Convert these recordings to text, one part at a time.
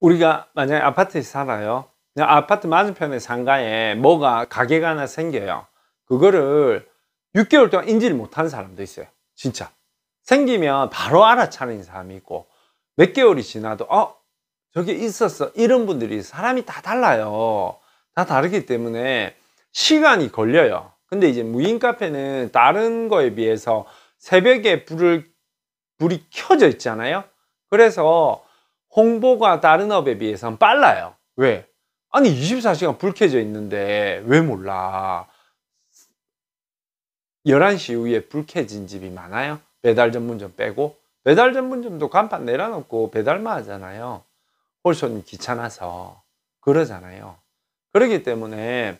우리가 만약에 아파트에 살아요. 아파트 맞은편에 상가에 뭐가 가게가 하나 생겨요. 그거를 6개월 동안 인지를 못하는 사람도 있어요. 진짜. 생기면 바로 알아차리는 사람이 있고 몇 개월이 지나도 어 저게 있었어 이런 분들이 사람이 다 달라요. 다 다르기 때문에 시간이 걸려요. 근데 이제 무인 카페는 다른 거에 비해서 새벽에 불을 불이 켜져 있잖아요. 그래서 홍보가 다른 업에 비해서는 빨라요. 왜? 아니 24시간 불켜져 있는데 왜 몰라? 11시 이후에 불 켜진 집이 많아요. 배달 전문점 빼고. 배달 전문점도 간판 내려놓고 배달만 하잖아요. 홀손이 귀찮아서 그러잖아요. 그러기 때문에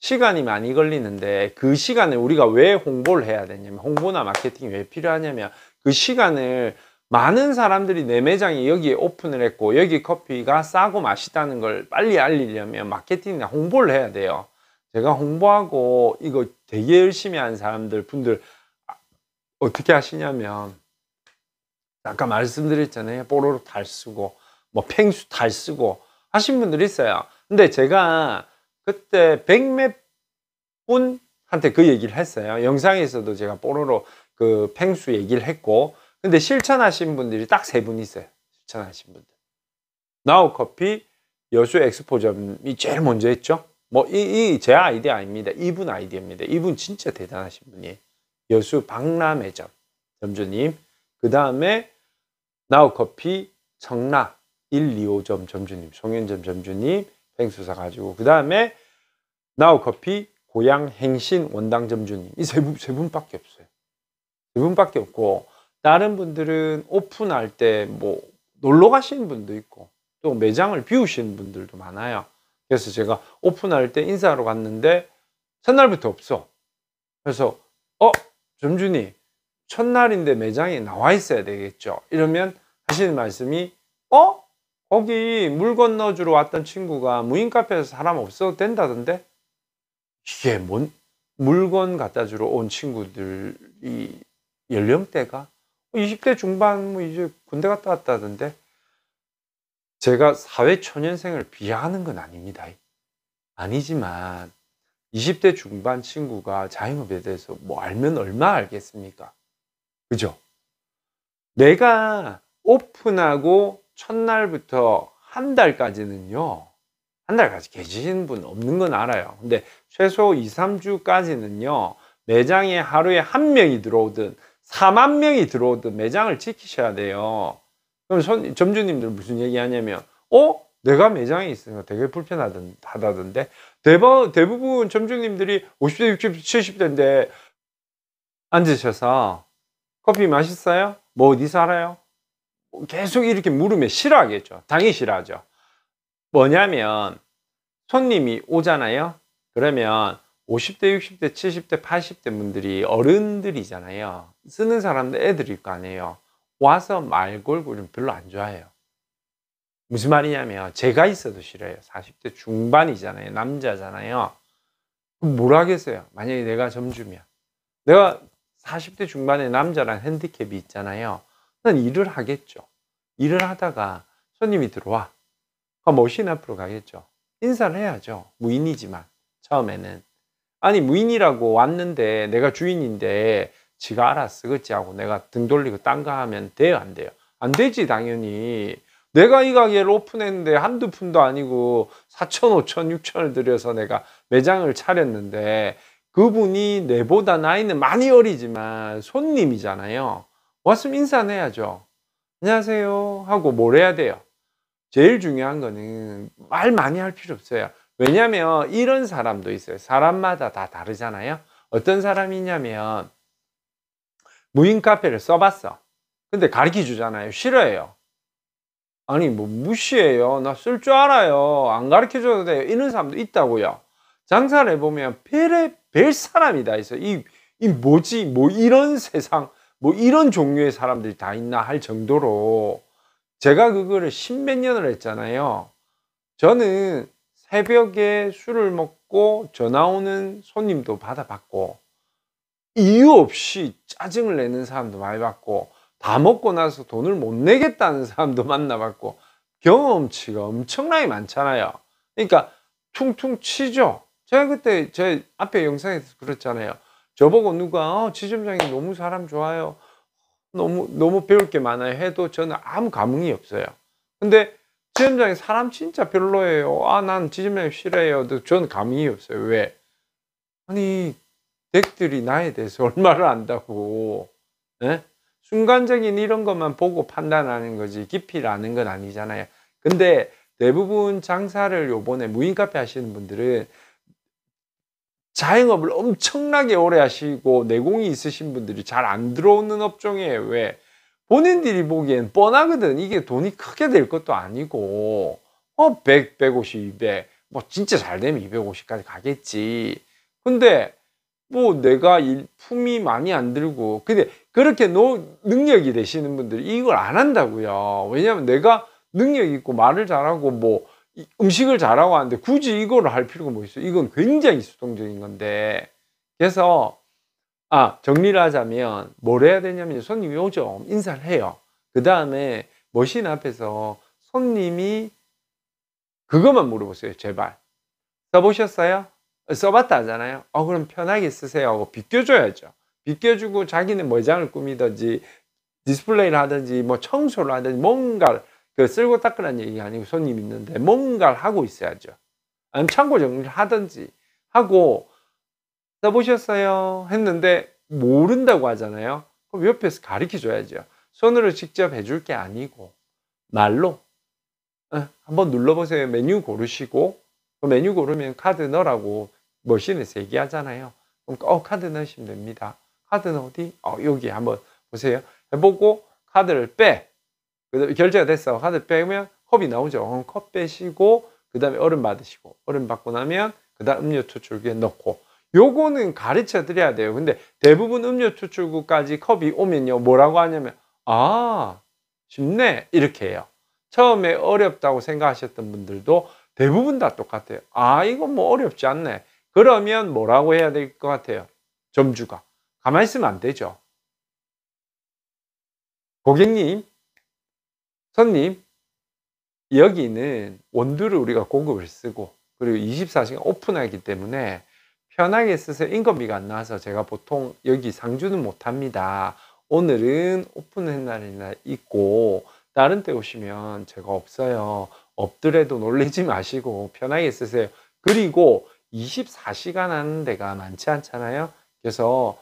시간이 많이 걸리는데 그시간에 우리가 왜 홍보를 해야 되냐면 홍보나 마케팅이 왜 필요하냐면 그 시간을 많은 사람들이 내 매장이 여기에 오픈을 했고 여기 커피가 싸고 맛있다는 걸 빨리 알리려면 마케팅이나 홍보를 해야 돼요. 제가 홍보하고 이거 되게 열심히 한 사람들 분들 아, 어떻게 하시냐면 아까 말씀드렸잖아요. 뽀로로 달 쓰고 뭐펭수달 쓰고 하신 분들 있어요. 근데 제가 그때 백몇 분한테 그 얘기를 했어요. 영상에서도 제가 뽀로로 그 팽수 얘기를 했고 근데 실천하신 분들이 딱 세 분 있어요. 실천하신 분들. 나우커피 여수 엑스포점이 제일 먼저 했죠. 뭐 이 제 아이디어 아닙니다. 이분 아이디어입니다. 이분 진짜 대단하신 분이에요. 여수 박람회점 점주님. 그 다음에 나우커피 청라 1, 2호점 점주님, 송현점 점주님, 펭수사 가지고 그 다음에 나우커피 고향 행신 원당 점주님 이 세 분밖에 없어요. 세 분밖에 없고 다른 분들은 오픈할 때 뭐 놀러 가시는 분도 있고 또 매장을 비우시는 분들도 많아요. 그래서 제가 오픈할 때 인사하러 갔는데 첫날부터 없어. 그래서 어 점준이 첫날인데 매장에 나와 있어야 되겠죠. 이러면 하시는 말씀이 어 거기 물 건너주러 왔던 친구가 무인 카페에서 사람 없어도 된다던데 이게 뭔 물건 갖다 주러 온 친구들이 연령대가 20대 중반 뭐 이제 군대 갔다 왔다던데 제가 사회 초년생을 비하하는 건 아닙니다. 아니지만 20대 중반 친구가 자영업에 대해서 뭐 알면 얼마 알겠습니까? 그죠? 내가 오픈하고 첫날부터 한 달까지는요, 한 달까지 계시는 분 없는 건 알아요. 근데 최소 2, 3주까지는요, 매장에 하루에 한 명이 들어오든 4만 명이 들어오던 매장을 지키셔야 돼요. 그럼 손, 점주님들 무슨 얘기하냐면 어? 내가 매장에 있으니까 되게 불편하다던데 대부, 대부분 점주님들이 50대, 60대, 70대인데 앉으셔서 커피 맛있어요? 뭐어디살아요 계속 이렇게 물으면 싫어하겠죠. 당연히 싫어하죠. 뭐냐면 손님이 오잖아요. 그러면 50대, 60대, 70대, 80대 분들이 어른들이잖아요. 쓰는 사람도 애들일 거 아니에요. 와서 말 걸고 좀 별로 안 좋아해요. 무슨 말이냐면 제가 있어도 싫어요. 40대 중반이잖아요. 남자잖아요. 뭘 하겠어요. 만약에 내가 점주면. 내가 40대 중반에남자랑 핸디캡이 있잖아요. 난 일을 하겠죠. 일을 하다가 손님이 들어와. 그럼 머신 뭐 앞으로 가겠죠. 인사를 해야죠. 무인이지만 처음에는. 아니 무인이라고 왔는데 내가 주인인데 지가 알아 쓰그지 하고 내가 등 돌리고 딴 거 하면 돼요 안 돼요? 안 되지 당연히 내가 이 가게를 오픈했는데 한두 푼도 아니고 4천, 5천, 6천을 들여서 내가 매장을 차렸는데 그분이 내보다 나이는 많이 어리지만 손님이잖아요. 왔으면 인사해야죠. 안녕하세요 하고 뭘 해야 돼요? 제일 중요한 거는 말 많이 할 필요 없어요. 왜냐하면 이런 사람도 있어요. 사람마다 다 다르잖아요. 어떤 사람이냐면 무인 카페를 써봤어. 근데 가르쳐 주잖아요. 싫어해요. 아니 뭐 무시해요. 나 쓸 줄 알아요. 안 가르쳐 줘도 돼요. 이런 사람도 있다고요. 장사를 해보면 별의 별 사람이 다 있어. 이, 이 뭐지? 뭐 이런 세상, 뭐 이런 종류의 사람들이 다 있나 할 정도로 제가 그거를 십몇 년을 했잖아요. 저는 새벽에 술을 먹고 전화 오는 손님도 받아봤고 이유 없이 짜증을 내는 사람도 많이 봤고 다 먹고 나서 돈을 못 내겠다는 사람도 만나봤고 경험치가 엄청나게 많잖아요. 그러니까 퉁퉁 치죠. 제가 그때 제 앞에 영상에서 그랬잖아요. 저보고 누가 어, 지점장이 너무 사람 좋아요. 너무 너무 배울 게 많아요. 해도 저는 아무 감흥이 없어요. 근데 지점장이 사람 진짜 별로예요. 아, 난 지점장 싫어요. 전 감이 없어요. 왜? 아니, 댁들이 나에 대해서 얼마를 안다고. 에? 예? 순간적인 이런 것만 보고 판단하는 거지 깊이를 는건 아니잖아요. 근데 대부분 장사를 요번에 무인 카페 하시는 분들은 자영업을 엄청나게 오래 하시고 내공이 있으신 분들이 잘 안 들어오는 업종이에요. 왜? 본인들이 보기엔 뻔하거든. 이게 돈이 크게 될 것도 아니고, 어, 100, 150, 200. 뭐, 진짜 잘 되면 250까지 가겠지. 근데, 뭐, 내가 일, 품이 많이 안 들고. 근데, 그렇게 노, 능력이 되시는 분들이 이걸 안 한다고요. 왜냐면 내가 능력 있고, 말을 잘하고, 뭐, 음식을 잘하고 하는데, 굳이 이걸 할 필요가 뭐 있어. 이건 굉장히 수동적인 건데. 그래서, 아, 정리를 하자면 뭘 해야 되냐면 손님이 오죠. 인사를 해요. 그 다음에 머신 앞에서 손님이 그것만 물어보세요. 제발. 써보셨어요? 어, 써봤다 하잖아요. 어, 그럼 편하게 쓰세요 하고 비껴줘야죠. 비껴주고 자기는 매장을 뭐 꾸미든지 디스플레이를 하든지 뭐 청소를 하든지 뭔가를 그 쓸고 닦으라는 얘기가 아니고 손님 있는데 뭔가를 하고 있어야죠. 아니면 창고 정리를 하든지 하고 써보셨어요? 했는데 모른다고 하잖아요. 그럼 옆에서 가르쳐 줘야죠. 손으로 직접 해줄 게 아니고 말로 어, 한번 눌러보세요. 메뉴 고르시고 그 메뉴 고르면 카드 넣으라고 머신에서 얘기하잖아요. 그럼 어 카드 넣으시면 됩니다. 카드는 어디? 어 여기 한번 보세요. 해보고 카드를 빼. 결제가 됐어. 카드 빼면 컵이 나오죠. 어, 컵 빼시고 그다음에 얼음 받으시고 얼음 받고 나면 그다음 음료 추출기에 넣고 요거는 가르쳐 드려야 돼요. 근데 대부분 음료 추출구까지 컵이 오면요. 뭐라고 하냐면 아 쉽네 이렇게 해요. 처음에 어렵다고 생각하셨던 분들도 대부분 다 똑같아요. 아 이건 뭐 어렵지 않네. 그러면 뭐라고 해야 될 것 같아요? 점주가. 가만히 있으면 안 되죠. 고객님, 손님, 여기는 원두를 우리가 공급을 쓰고 그리고 24시간 오픈하기 때문에 편하게 쓰세요. 인건비가 안 나와서 제가 보통 여기 상주는 못합니다. 오늘은 오픈한 날이나 있고 다른 때 오시면 제가 없어요. 없더라도 놀리지 마시고 편하게 쓰세요. 그리고 24시간 하는 데가 많지 않잖아요. 그래서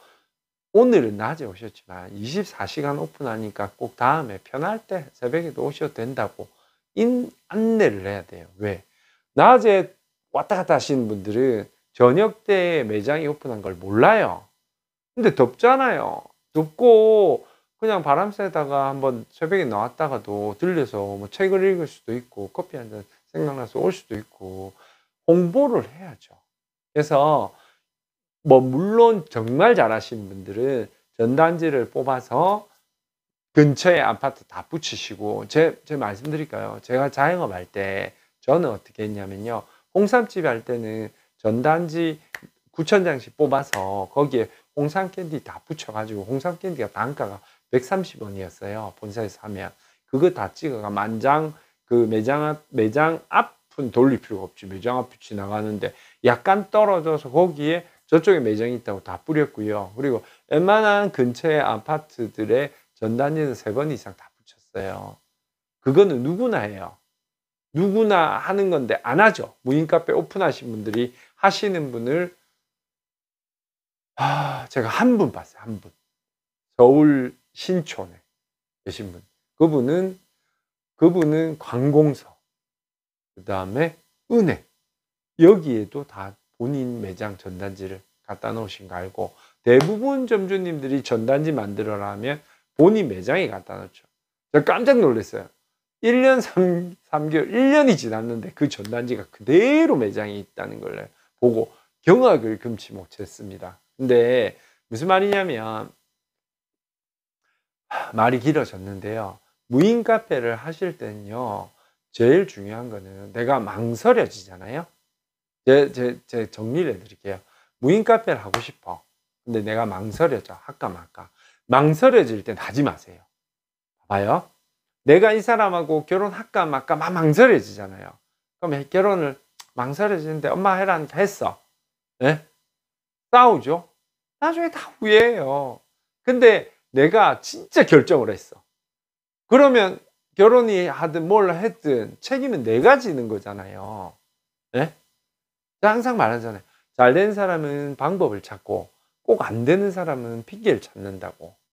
오늘은 낮에 오셨지만 24시간 오픈하니까 꼭 다음에 편할 때 새벽에도 오셔도 된다고 인 안내를 해야 돼요. 왜? 낮에 왔다 갔다 하시는 분들은 저녁 때 매장이 오픈한 걸 몰라요. 근데 덥잖아요. 덥고 그냥 바람 쐬다가 한번 새벽에 나왔다가도 들려서 뭐 책을 읽을 수도 있고 커피 한 잔 생각나서 올 수도 있고 홍보를 해야죠. 그래서 뭐 물론 정말 잘하시는 분들은 전단지를 뽑아서 근처에 아파트 다 붙이시고 제, 제 말씀드릴까요? 제가 자영업 할 때 저는 어떻게 했냐면요. 홍삼집 할 때는 전단지 9천 장씩 뽑아서 거기에 홍삼 캔디 다 붙여가지고 홍삼 캔디가 단가가 130원이었어요. 본사에서 하면 그거 다 찍어가 만장 그 매장 앞 매장 앞은 돌릴 필요가 없지 매장 앞이 지나가는데 약간 떨어져서 거기에 저쪽에 매장이 있다고 다 뿌렸고요. 그리고 웬만한 근처의 아파트들의 전단지는 세번 이상 다 붙였어요. 그거는 누구나 해요. 누구나 하는 건데 안 하죠. 무인 카페 오픈하신 분들이 하시는 분을 아, 제가 한 분 봤어요. 한 분. 서울 신촌에 계신 분. 그분은 그분은 관공서. 그다음에 은혜. 여기에도 다 본인 매장 전단지를 갖다 놓으신 거 알고 대부분 점주님들이 전단지 만들어라 하면 본인 매장에 갖다 놓죠. 제가 깜짝 놀랐어요. 1년 3, 3개월, 1년이 지났는데 그 전단지가 그대로 매장에 있다는 걸요. 보고 경악을 금치 못했습니다. 근데 무슨 말이냐면 말이 길어졌는데요. 무인 카페를 하실 때는요. 제일 중요한 거는 내가 망설여지잖아요. 제, 제, 제 정리를 해드릴게요. 무인 카페를 하고 싶어. 근데 내가 망설여져. 할까 말까. 망설여질 땐 하지 마세요. 봐요. 내가 이 사람하고 결혼할까 말까 막 망설여지잖아요. 그럼 결혼을 망설여지는데 엄마 해라니까 했어. 네? 싸우죠. 나중에 다 후회해요. 근데 내가 진짜 결정을 했어. 그러면 결혼이 하든 뭘 했든 책임은 내가 지는 거잖아요. 네? 항상 말하잖아요. 잘 된 사람은 방법을 찾고 꼭 안 되는 사람은 핑계를 찾는다고.